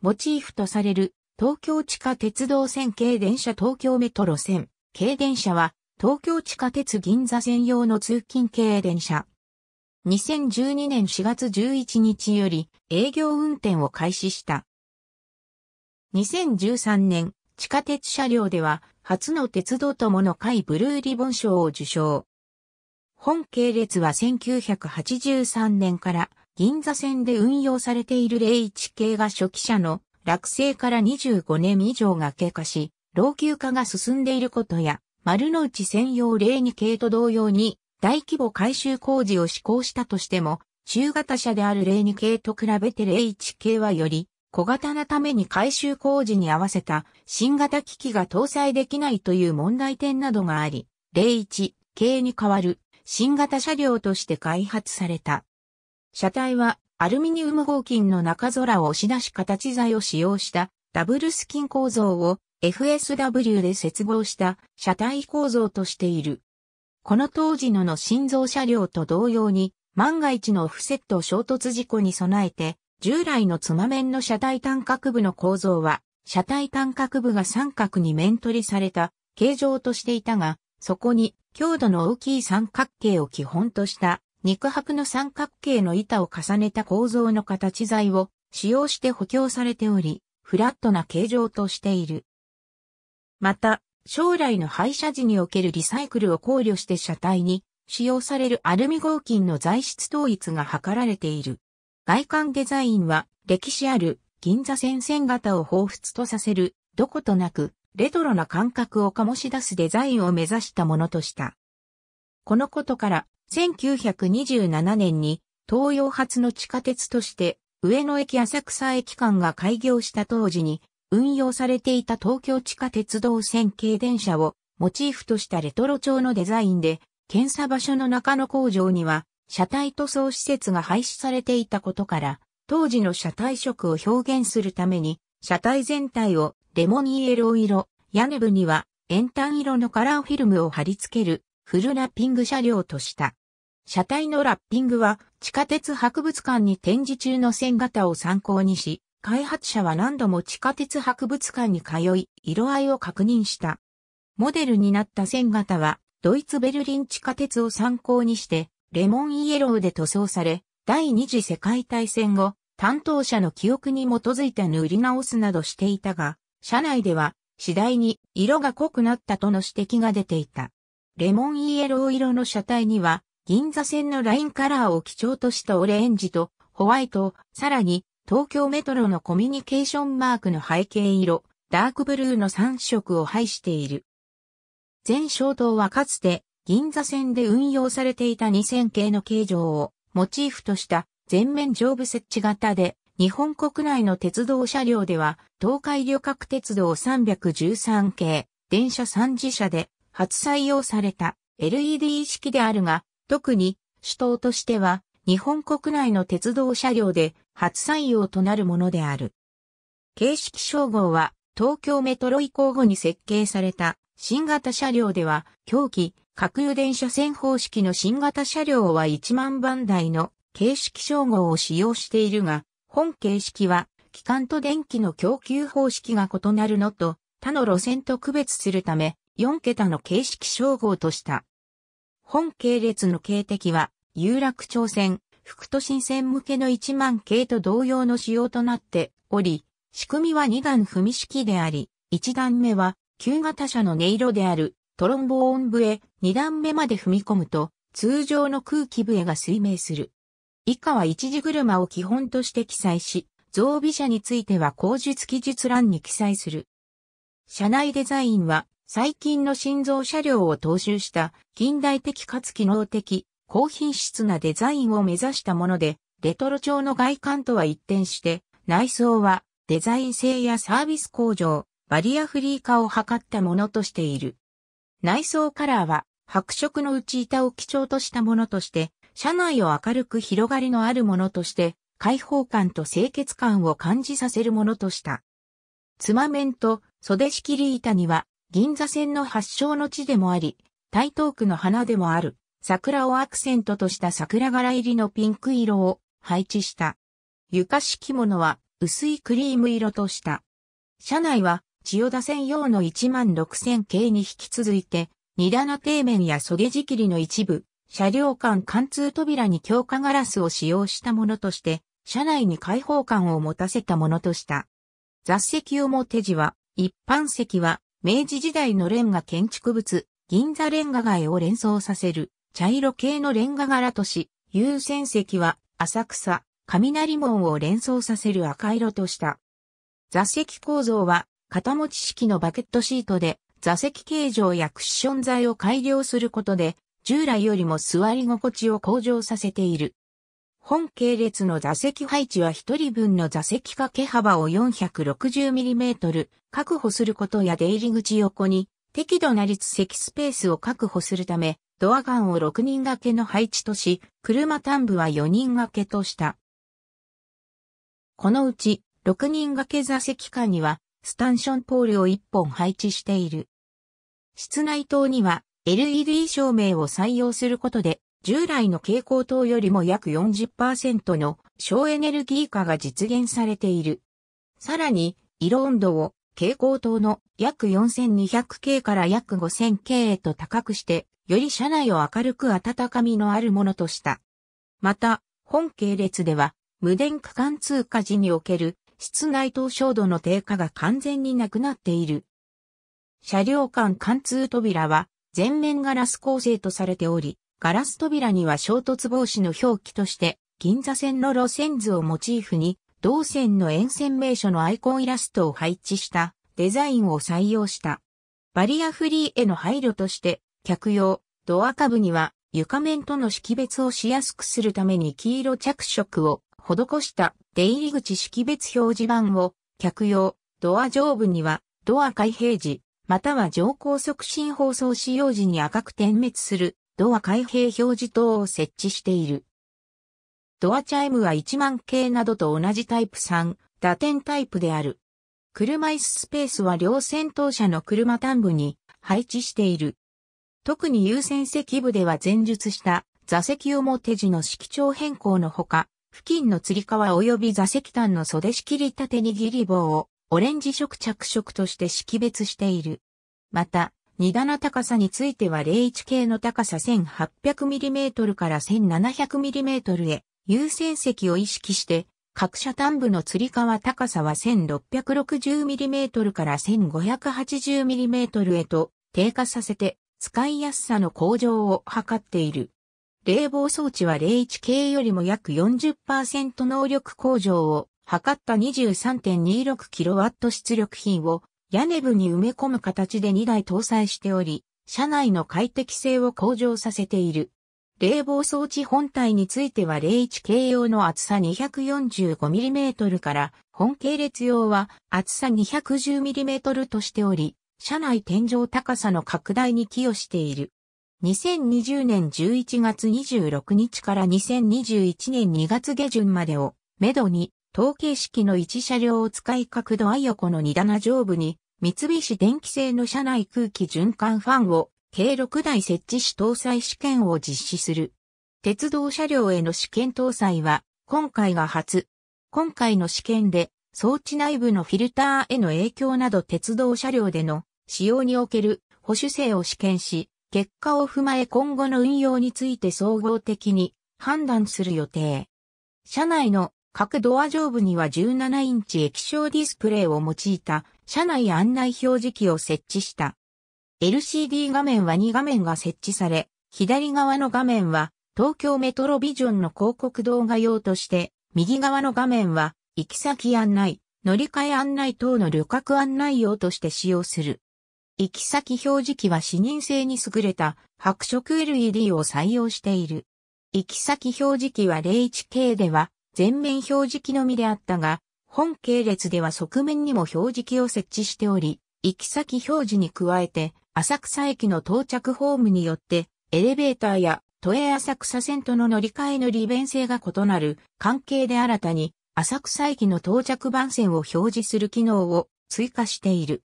モチーフとされる東京地下鉄道線軽電車東京メトロ線。軽電車は東京地下鉄銀座専用の通勤軽電車。2012年4月11日より営業運転を開始した。2013年、地下鉄車両では初の鉄道友の会ブルーリボン賞を受賞。本系列は1983年から銀座線で運用されている01系が初期車の落成から25年以上が経過し、老朽化が進んでいることや、丸の内専用02系と同様に大規模改修工事を施行したとしても、中型車である02系と比べて01系はより小型なために改修工事に合わせた新型機器が搭載できないという問題点などがあり、01系に代わる新型車両として開発された。車体はアルミニウム合金の中空を押し出し形材を使用したダブルスキン構造を FSW で接合した車体構造としている。この当時のの心臓車両と同様に万が一のオフセット衝突事故に備えて従来のつま面の車体単角部の構造は車体単角部が三角に面取りされた形状としていたがそこに強度の大きい三角形を基本とした肉薄の三角形の板を重ねた構造の形材を使用して補強されており、フラットな形状としている。また、将来の廃車時におけるリサイクルを考慮して車体に使用されるアルミ合金の材質統一が図られている。外観デザインは歴史ある銀座線線型を彷彿とさせる、どことなくレトロな感覚を醸し出すデザインを目指したものとした。このことから1927年に東洋発の地下鉄として上野駅浅草駅間が開業した当時に運用されていた東京地下鉄道線系電車をモチーフとしたレトロ調のデザインで検査場所の中野工場には車体塗装施設が廃止されていたことから当時の車体色を表現するために車体全体をレモンイエロー色、屋根部には円単色のカラーフィルムを貼り付けるフルラッピング車両とした。車体のラッピングは地下鉄博物館に展示中の線型を参考にし、開発者は何度も地下鉄博物館に通い、色合いを確認した。モデルになった線型は、ドイツベルリン地下鉄を参考にして、レモンイエローで塗装され、第二次世界大戦後、担当者の記憶に基づいて塗り直すなどしていたが、車内では次第に色が濃くなったとの指摘が出ていた。レモンイエロー色の車体には、銀座線のラインカラーを基調としたオレンジとホワイト、さらに東京メトロのコミュニケーションマークの背景色、ダークブルーの3色を配している。全消灯はかつて銀座線で運用されていた2000系の形状をモチーフとした全面上部設置型で、日本国内の鉄道車両では東海旅客鉄道313系、電車3次車で初採用された LED 式であるが、特に主党としては日本国内の鉄道車両で初採用となるものである。形式称号は東京メトロ以降後に設計された新型車両では、狂気、核油電車線方式の新型車両は1万番台の形式称号を使用しているが、本形式は、機関と電気の供給方式が異なるのと、他の路線と区別するため、4桁の形式称号とした。本系列の形的は、有楽町線、副都心線向けの1万系と同様の仕様となっており、仕組みは2段踏み式であり、1段目は、旧型車の音色である、トロンボーン笛、2段目まで踏み込むと、通常の空気笛が推明する。以下は一時車を基本として記載し、増備車については工術記述欄に記載する。車内デザインは最近の心臓車両を踏襲した近代的かつ機能的、高品質なデザインを目指したもので、レトロ調の外観とは一転して、内装はデザイン性やサービス向上、バリアフリー化を図ったものとしている。内装カラーは白色の内板を基調としたものとして、車内を明るく広がりのあるものとして、開放感と清潔感を感じさせるものとした。つまんと袖仕切り板には銀座線の発祥の地でもあり、台東区の花でもある、桜をアクセントとした桜柄入りのピンク色を配置した。床敷物は薄いクリーム色とした。車内は千代田線用の1万6000系に引き続いて、二棚底面や袖仕切りの一部、車両間貫通扉に強化ガラスを使用したものとして、車内に開放感を持たせたものとした。雑席表示は、一般席は明治時代のレンガ建築物、銀座レンガ街を連想させる、茶色系のレンガ柄都市、優先席は、浅草、雷門を連想させる赤色とした。座席構造は、肩持ち式のバケットシートで、座席形状やクッション材を改良することで、従来よりも座り心地を向上させている。本系列の座席配置は1人分の座席掛け幅を 460mm 確保することや出入り口横に適度な立席スペースを確保するため、ドアガンを6人掛けの配置とし、車端部は4人掛けとした。このうち、6人掛け座席間には、スタンションポールを1本配置している。室内灯には、LED 照明を採用することで、従来の蛍光灯よりも約40%の省エネルギー化が実現されている。さらに、色温度を蛍光灯の約 4200K から約 5000K へと高くして、より車内を明るく温かみのあるものとした。また、本系列では、無電区間通過時における室内灯照度の低下が完全になくなっている。車両間貫通扉は全面ガラス構成とされており、ガラス扉には衝突防止の表記として、銀座線の路線図をモチーフに、同線の沿線名所のアイコンイラストを配置したデザインを採用した。バリアフリーへの配慮として、客用、ドア下部には床面との識別をしやすくするために黄色着色を施した出入り口識別表示板を客用、ドア上部にはドア開閉時、または乗降促進放送使用時に赤く点滅するドア開閉表示灯を設置している。ドアチャイムは1万系などと同じタイプ3、打点タイプである。車椅子スペースは両先頭車の車端部に配置している。特に優先席部では前述した座席表地の色調変更のほか、付近の釣り革及び座席端の袖仕切り立握り棒をオレンジ色着色として識別している。また、二棚高さについては01系の高さ 1800mm から 1700mm へ優先席を意識して、各社端部の吊り革高さは 1660mm から 1580mm へと低下させて使いやすさの向上を図っている。冷房装置は01系よりも約40%能力向上を測った 23.26kW 出力品を屋根部に埋め込む形で2台搭載しており、車内の快適性を向上させている。冷房装置本体については01系用の厚さ 245mm から本系列用は厚さ 210mm としており、車内天井高さの拡大に寄与している。2020年11月26日から2021年2月下旬までを、めどに、統計式の1車両を使い角度ア横の2棚上部に、三菱電機製の車内空気循環ファンを計6台設置し搭載試験を実施する。鉄道車両への試験搭載は今回が初。今回の試験で装置内部のフィルターへの影響など鉄道車両での使用における保守性を試験し、結果を踏まえ今後の運用について総合的に判断する予定。車内の各ドア上部には17インチ液晶ディスプレイを用いた車内案内表示器を設置した。LCD 画面は2画面が設置され、左側の画面は東京メトロビジョンの広告動画用として、右側の画面は行き先案内、乗り換え案内等の旅客案内用として使用する。行き先表示器は視認性に優れた白色 LED を採用している。行き先表示器は 01K では全面表示機のみであったが、本系列では側面にも表示機を設置しており、行き先表示に加えて、浅草駅の到着ホームによって、エレベーターや都営浅草線との乗り換えの利便性が異なる関係で新たに、浅草駅の到着番線を表示する機能を追加している。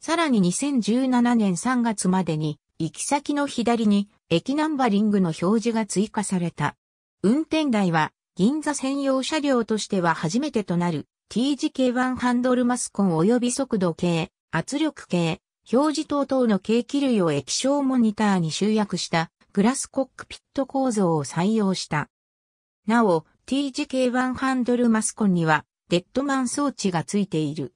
さらに2017年3月までに、行き先の左に駅ナンバリングの表示が追加された。運転台は銀座専用車両としては初めてとなる T 字 k ワンハンドルマスコン及び速度計、圧力計、表示等々の計器類を液晶モニターに集約したグラスコックピット構造を採用した。なお、T 字 k ワンハンドルマスコンにはデッドマン装置がついている。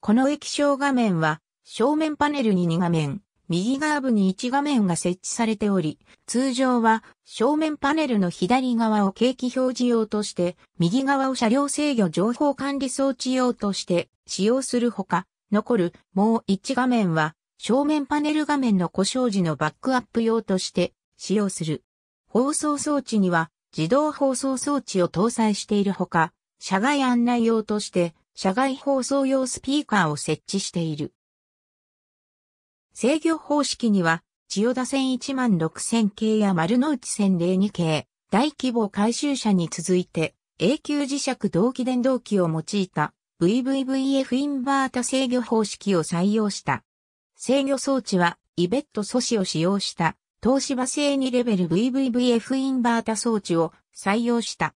この液晶画面は正面パネルに2画面、右側部に1画面が設置されており、通常は正面パネルの左側を景気表示用として、右側を車両制御情報管理装置用として使用するほか、残るもう1画面は正面パネル画面の故障時のバックアップ用として使用する。放送装置には自動放送装置を搭載しているほか、社外案内用として社外放送用スピーカーを設置している。制御方式には、千代田線1万6000系や丸の内線02系、大規模回収車に続いて、永久磁石同期電動機を用いた VVVF インバータ制御方式を採用した。制御装置は、イベット素子を使用した東芝製2レベル VVVF インバータ装置を採用した。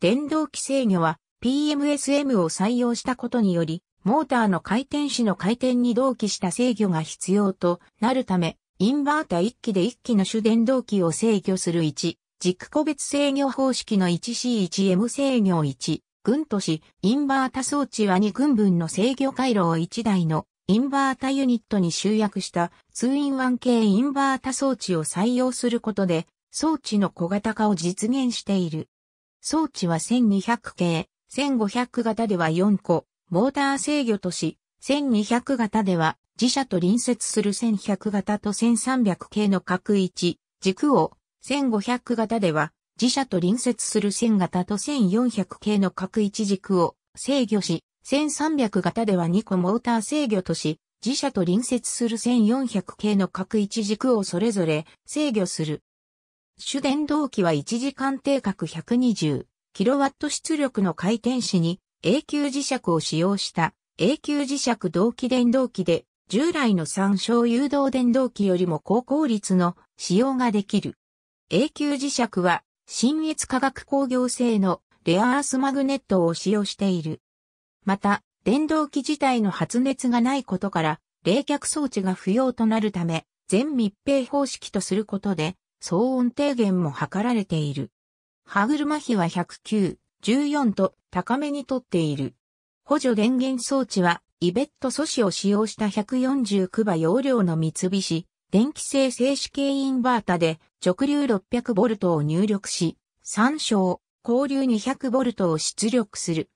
電動機制御は PMSM を採用したことにより、モーターの回転子の回転に同期した制御が必要となるため、インバータ1機で1機の主電動機を制御する1、軸個別制御方式の 1C1M 制御1、群とし、インバータ装置は2群分の制御回路を1台のインバータユニットに集約した2 i ン1系インバータ装置を採用することで、装置の小型化を実現している。装置は1200系、1500型では4個、モーター制御とし、1200型では自社と隣接する1100型と1300系の各1、軸を、1500型では自社と隣接する1000型と1400系の各1軸を制御し、1300型では2個モーター制御とし、自社と隣接する1400系の各1軸をそれぞれ制御する。主電動機は1時間定格 120kW 出力の回転子に永久磁石を使用した永久磁石同期電動機で従来の参照誘導電動機よりも高効率の使用ができる。永久磁石は新越化学工業製のレアアースマグネットを使用している。また、電動機自体の発熱がないことから冷却装置が不要となるため、全密閉方式とすることで騒音低減も図られている。歯車比は109、14と高めにとっている。補助電源装置は、イベット素子を使用した1 4クバ容量の三菱、電気製静止系インバータで直流6 0 0トを入力し、参照、交流2 0 0トを出力する。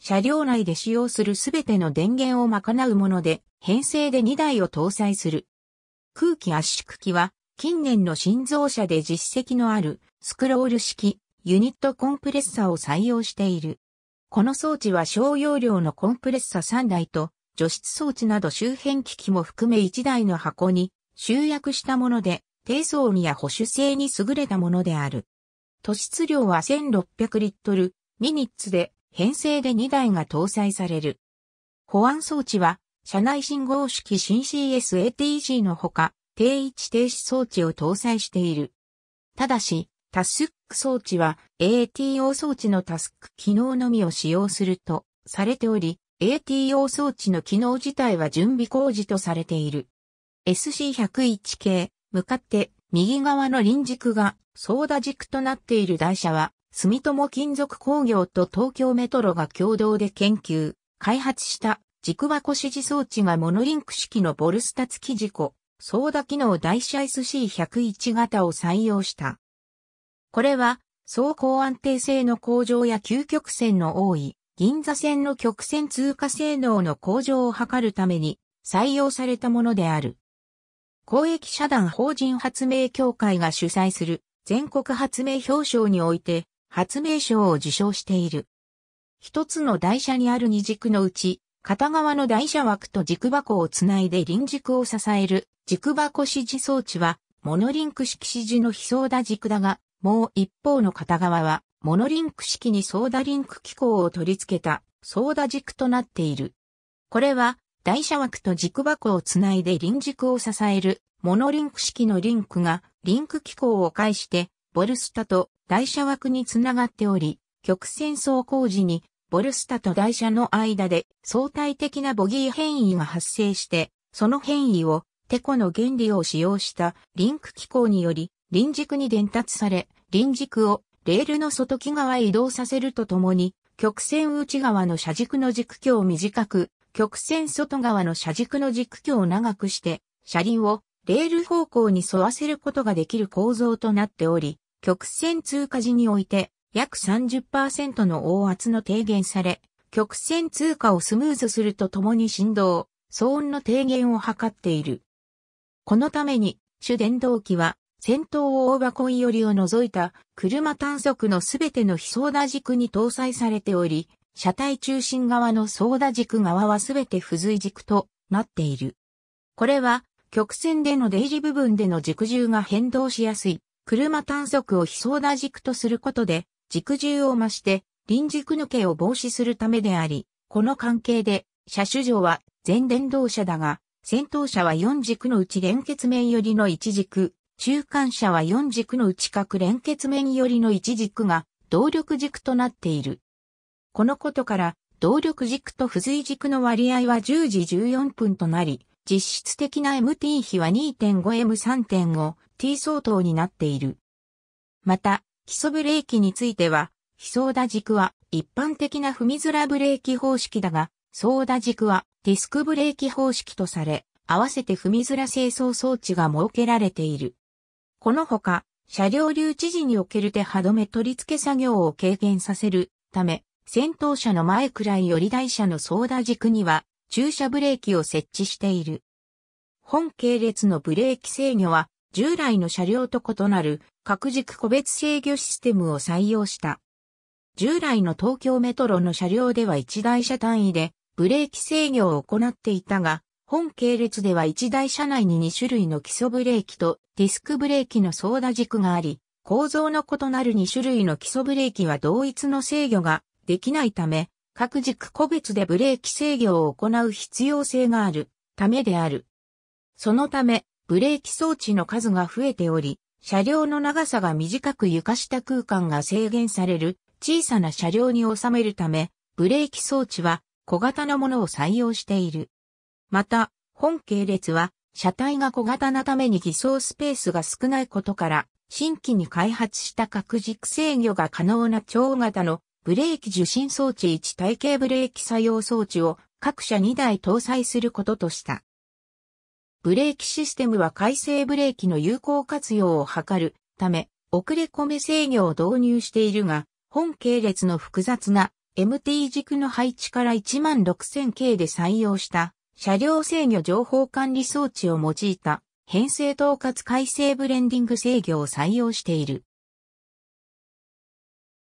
車両内で使用するすべての電源を賄うもので、編成で2台を搭載する。空気圧縮機は、近年の新造車で実績のあるスクロール式ユニットコンプレッサを採用している。この装置は小容量のコンプレッサ3台と除湿装置など周辺機器も含め1台の箱に集約したもので、低層にや保守性に優れたものである。都出量は1600リットル、ミニッツで編成で2台が搭載される。保安装置は、車内信号式新 CSATG のほか、定位置停止装置を搭載している。ただし、タスック装置は ATO 装置のタスック機能のみを使用するとされており、ATO 装置の機能自体は準備工事とされている。SC101 系、向かって右側の輪軸がソーダ軸となっている台車は、住友金属工業と東京メトロが共同で研究、開発した軸箱指示装置がモノリンク式のボルスタ付き事故、ソーダ機能台車 SC101 型を採用した。これは、走行安定性の向上や究極線の多い、銀座線の曲線通過性能の向上を図るために採用されたものである。公益社団法人発明協会が主催する全国発明表彰において発明賞を受賞している。一つの台車にある二軸のうち、片側の台車枠と軸箱をつないで輪軸を支える軸箱支持装置はモノリンク式支持の非相打軸だが、もう一方の片側は、モノリンク式にソーダリンク機構を取り付けた、ソーダ軸となっている。これは、台車枠と軸箱をつないで輪軸を支える、モノリンク式のリンクが、リンク機構を介して、ボルスタと台車枠につながっており、曲線走行時に、ボルスタと台車の間で相対的なボギー変異が発生して、その変異をテコの原理を使用したリンク機構により輪軸に伝達され、輪軸をレールの外木側へ移動させるとともに、曲線内側の車軸の軸距を短く、曲線外側の車軸の軸距を長くして、車輪をレール方向に沿わせることができる構造となっており、曲線通過時において約30%の応圧の低減され、曲線通過をスムーズするとともに振動、騒音の低減を図っている。このために、主電動機は先頭大箱いよりを除いた車単速のすべての非操舵軸に搭載されており、車体中心側の操舵軸側はすべて付随軸となっている。これは曲線での出入り部分での軸重が変動しやすい車単速を非操舵軸とすることで軸重を増して輪軸抜けを防止するためであり、この関係で車種上は全電動車だが、先頭車は4軸のうち連結面よりの1軸、中間車は4軸の内角連結面寄りの1軸が動力軸となっている。このことから、動力軸と付随軸の割合は10時14分となり、実質的な MT 比は 2.5M3.5T 相当になっている。また、基礎ブレーキについては、非相打軸は一般的な踏み面らブレーキ方式だが、相打軸はディスクブレーキ方式とされ、合わせて踏み面ら清掃装置が設けられている。このほか、車両留置時における手歯止め取り付け作業を軽減させるため、先頭車の前くらいより台車の操舵軸には駐車ブレーキを設置している。本系列のブレーキ制御は従来の車両と異なる各軸個別制御システムを採用した。従来の東京メトロの車両では1台車単位でブレーキ制御を行っていたが、本系列では1台車内に2種類の基礎ブレーキとディスクブレーキの操舵軸があり、構造の異なる2種類の基礎ブレーキは同一の制御ができないため、各軸個別でブレーキ制御を行う必要性があるためである。そのため、ブレーキ装置の数が増えており、車両の長さが短く床下空間が制限される小さな車両に収めるため、ブレーキ装置は小型のものを採用している。また、本系列は、車体が小型なために偽装スペースが少ないことから、新規に開発した核軸制御が可能な超型のブレーキ受信装置1体系ブレーキ作用装置を各社2台搭載することとした。ブレーキシステムは回生ブレーキの有効活用を図るため、遅れ込め制御を導入しているが、本系列の複雑な MT 軸の配置から16000系で採用した車両制御情報管理装置を用いた編成統括改正ブレンディング制御を採用している。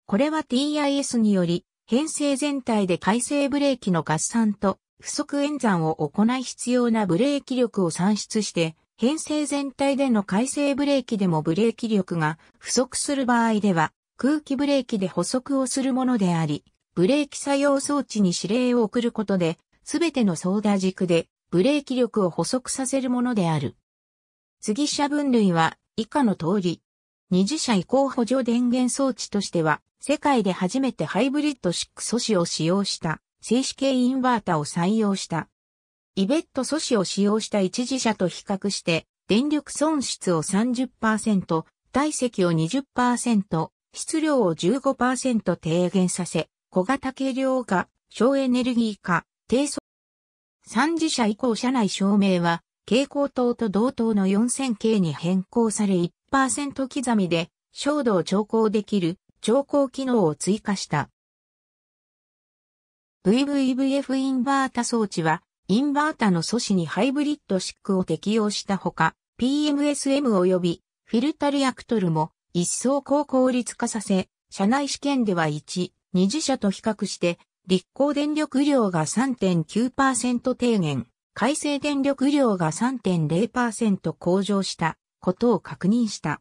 これは TIS により、編成全体で改正ブレーキの合算と不足演算を行い必要なブレーキ力を算出して、編成全体での改正ブレーキでもブレーキ力が不足する場合では、空気ブレーキで補足をするものであり、ブレーキ作用装置に指令を送ることで、すべてのソーダ軸でブレーキ力を補足させるものである。次車分類は以下の通り。二次車移行補助電源装置としては、世界で初めてハイブリッド6素子を使用した静止系インバータを採用した。イベット素子を使用した一次車と比較して、電力損失を30%、体積を20%、質量を15%低減させ、小型軽量化、省エネルギー化、低速。三次車以降車内照明は、蛍光灯と同等の 4000K に変更され1%刻みで、照度を調光できる調光機能を追加した。VVVF インバータ装置は、インバータの素子にハイブリッドシックを適用したほか、PMSM 及びフィルタリアクトルも一層高効率化させ、社内試験では1、2次車と比較して立光電力量が3.9%低減、改正電力量が3.0%向上したことを確認した。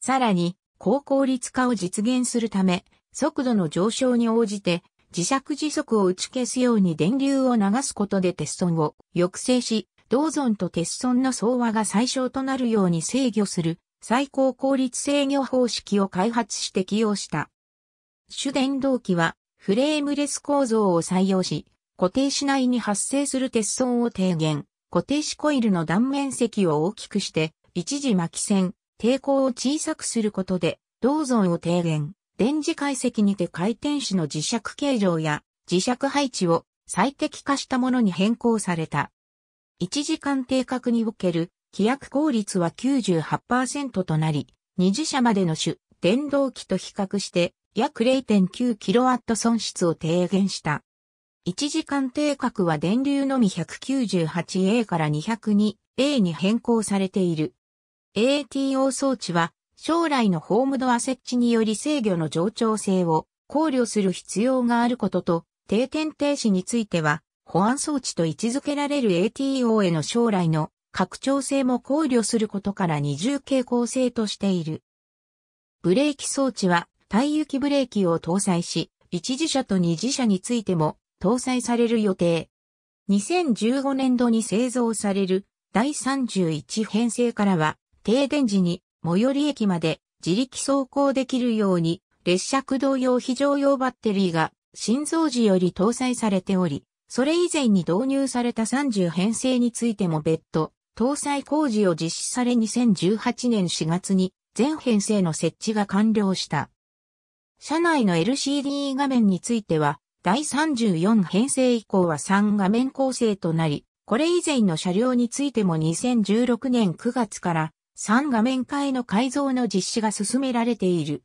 さらに、高効率化を実現するため、速度の上昇に応じて、磁石磁速を打ち消すように電流を流すことで鉄損を抑制し、銅損と鉄損の相和が最小となるように制御する最高効率制御方式を開発して起用した。主電動機はフレームレス構造を採用し、固定しないに発生する鉄損を低減、固定子コイルの断面積を大きくして、一時巻き線、抵抗を小さくすることで、銅損を低減、電磁解析にて回転子の磁石形状や磁石配置を最適化したものに変更された。一時間定格における規約効率は98%となり、二次車までの種、電動機と比較して約 0.9kW 損失を低減した。1時間定格は電流のみ 198A から 202A に変更されている。ATO 装置は将来のホームドア設置により制御の冗長性を考慮する必要があることと、定点停止については保安装置と位置づけられる ATO への将来の拡張性も考慮することから二重傾向性としている。ブレーキ装置は耐雪ブレーキを搭載し、一時車と二次車についても搭載される予定。2015年度に製造される第31編成からは、停電時に最寄り駅まで自力走行できるように、列車駆動用非常用バッテリーが新造時より搭載されており、それ以前に導入された30編成についても別途、搭載工事を実施され2018年4月に全編成の設置が完了した。社内の LCD 画面については、第34編成以降は3画面構成となり、これ以前の車両についても2016年9月から3画面化への改造の実施が進められている。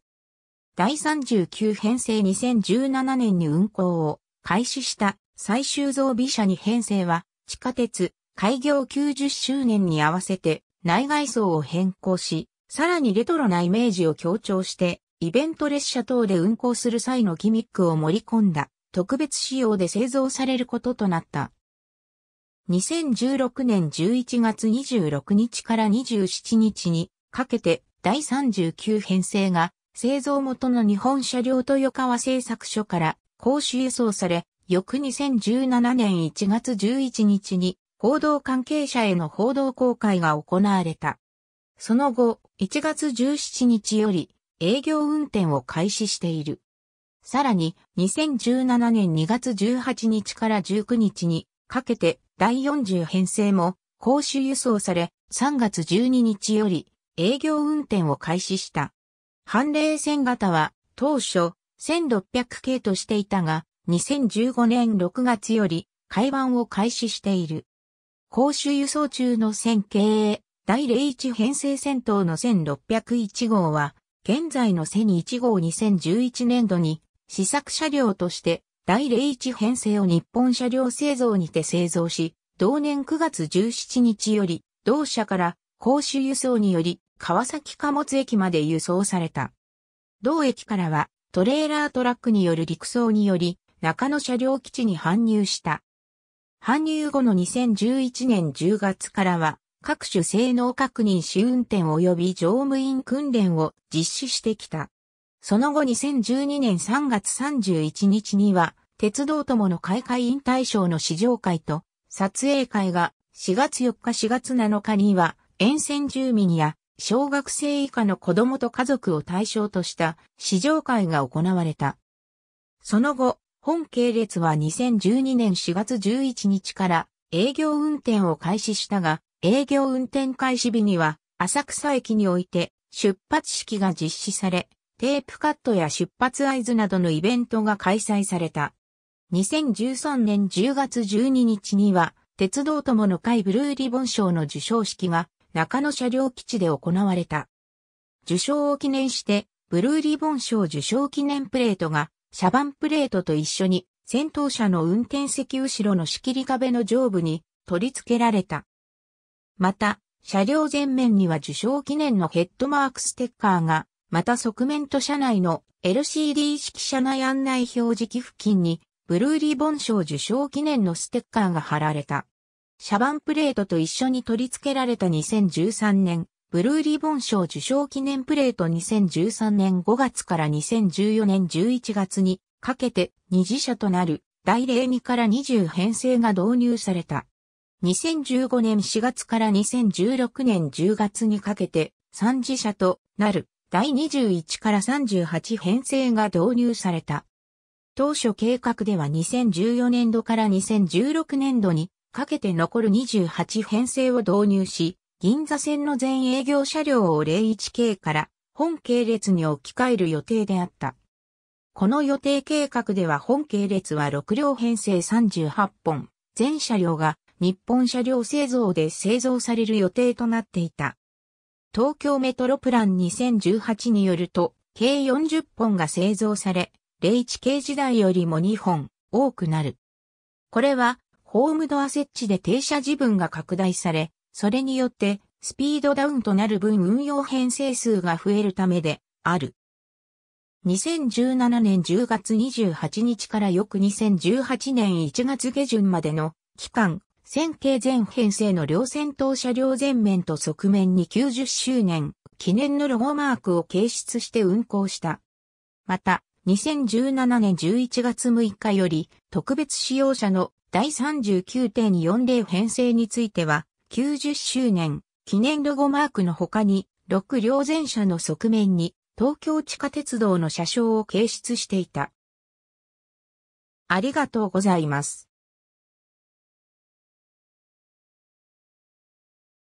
第39編成2017年に運行を開始した最終増備車に編成は地下鉄開業90周年に合わせて内外装を変更し、さらにレトロなイメージを強調してイベント列車等で運行する際のギミックを盛り込んだ特別仕様で製造されることとなった。2016年11月26日から27日にかけて第39編成が製造元の日本車両豊川製作所から公衆輸送され、翌2017年1月11日に報道関係者への報道公開が行われた。その後、1月17日より営業運転を開始している。さらに、2017年2月18日から19日にかけて第40編成も公衆輸送され、3月12日より営業運転を開始した。半例戦型は当初1600系としていたが、2015年6月より海湾を開始している。公衆輸送中の線経営第01編成戦闘の1601号は現在のセニ1号2011年度に試作車両として第01編成を日本車両製造にて製造し、同年9月17日より同社から公衆輸送により川崎貨物駅まで輸送された。同駅からはトレーラートラックによる陸送により中野車両基地に搬入した。搬入後の2011年10月からは各種性能確認試運転及び乗務員訓練を実施してきた。その後2012年3月31日には、鉄道友の開会引退賞の試乗会と、撮影会が4月4日4月7日には、沿線住民や小学生以下の子供と家族を対象とした試乗会が行われた。その後、本系列は2012年4月11日から営業運転を開始したが、営業運転開始日には、浅草駅において出発式が実施され、テープカットや出発合図などのイベントが開催された。2013年10月12日には、鉄道友の会ブルーリボン賞の受賞式が中野車両基地で行われた。受賞を記念して、ブルーリボン賞受賞記念プレートが、シャバンプレートと一緒に、先頭車の運転席後ろの仕切り壁の上部に取り付けられた。また、車両前面には受賞記念のヘッドマークステッカーが、また側面と車内の LCD 式車内案内表示器付近に、ブルーリボン賞受賞記念のステッカーが貼られた。車番プレートと一緒に取り付けられた2013年、ブルーリボン賞受賞記念プレート2013年5月から2014年11月にかけて2次車となる第02から20編成が導入された。2015年4月から2016年10月にかけて、三次車となる第21から38編成が導入された。当初計画では2014年度から2016年度にかけて残る28編成を導入し、銀座線の全営業車両を01系から本系列に置き換える予定であった。この予定計画では本系列は6両編成38本、全車両が日本車両製造で製造される予定となっていた。東京メトロプラン2018によると、計40本が製造され、01系時代よりも2本多くなる。これは、ホームドア設置で停車時分が拡大され、それによってスピードダウンとなる分運用編成数が増えるためである。2017年10月28日から翌2018年1月下旬までの期間、線形全編成の両先頭車両前面と側面に90周年記念のロゴマークを掲出して運行した。また、2017年11月6日より特別使用車の第39.40編成については90周年記念ロゴマークの他に6両前車の側面に東京地下鉄道の車掌を掲出していた。ありがとうございます。